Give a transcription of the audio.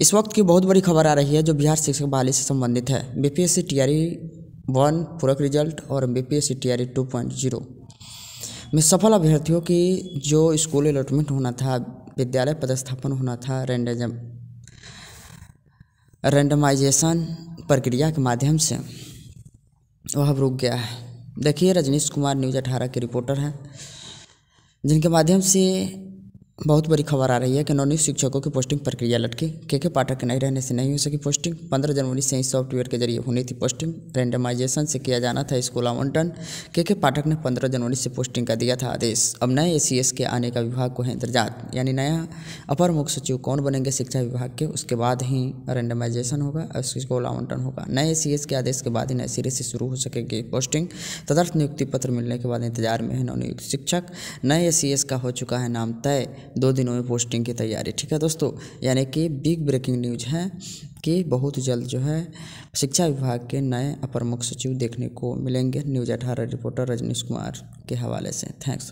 इस वक्त की बहुत बड़ी खबर आ रही है जो बिहार शिक्षक बहाली से संबंधित है B P S C T R E one पूरक रिजल्ट और B P S C T R E two point zero में सफल अभ्यर्थियों की जो स्कूल अलॉटमेंट होना था विद्यालय पदस्थापन होना था रेंडम रेंडमाइजेशन प्रक्रिया के माध्यम से वह अब रुक गया है देखिए रजनीश कुमार न्यूज़ अठारह के रिपोर्टर हैं जिनके माध्यम से बहुत बड़ी खबर आ रही है कि नवनियुक्त शिक्षकों की पोस्टिंग प्रक्रिया लटकी के के पाठक के नहीं रहने से नहीं हो सकी पोस्टिंग पंद्रह जनवरी से ही सॉफ्टवेयर के जरिए होनी थी पोस्टिंग रेंडमाइजेशन से किया जाना था स्कूल आवंटन के के पाठक ने पंद्रह जनवरी से पोस्टिंग का दिया था आदेश अब नए ए के आने का विभाग को है इंतजार यानी नया अपर मुख्य सचिव कौन बनेंगे शिक्षा विभाग के उसके बाद ही रेंडमाइजेशन होगा स्कूल आवंटन होगा नए ए के आदेश के बाद ही नए सिरे से शुरू हो सकेगी पोस्टिंग तदर्थ नियुक्ति पत्र मिलने के बाद इंतजार में है नवनियुक्त शिक्षक नए ए का हो चुका है नाम तय दो दिनों में पोस्टिंग की तैयारी ठीक है दोस्तों यानी कि बिग ब्रेकिंग न्यूज़ है कि बहुत जल्द जो है शिक्षा विभाग के नए अपर मुख्य सचिव देखने को मिलेंगे न्यूज़ अठारह रिपोर्टर रजनीश कुमार के हवाले से थैंक्स